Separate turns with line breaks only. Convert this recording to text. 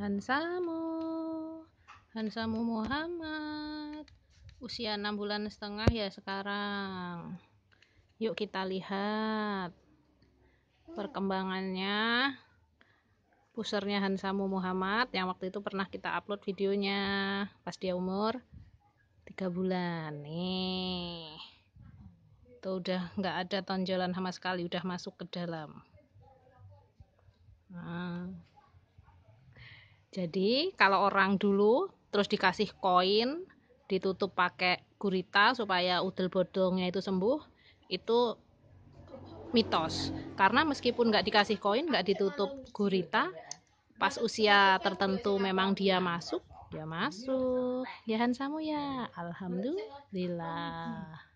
Hansamu Hansamu Muhammad usia 6 bulan setengah ya sekarang yuk kita lihat perkembangannya pusernya Hansamu Muhammad yang waktu itu pernah kita upload videonya pas dia umur 3 bulan nih tuh udah nggak ada tonjolan sama sekali udah masuk ke dalam Jadi kalau orang dulu terus dikasih koin, ditutup pakai gurita supaya udel bodongnya itu sembuh, itu mitos. Karena meskipun nggak dikasih koin, nggak ditutup gurita, pas usia tertentu memang dia masuk, dia masuk. Ya Hansamu ya, alhamdulillah.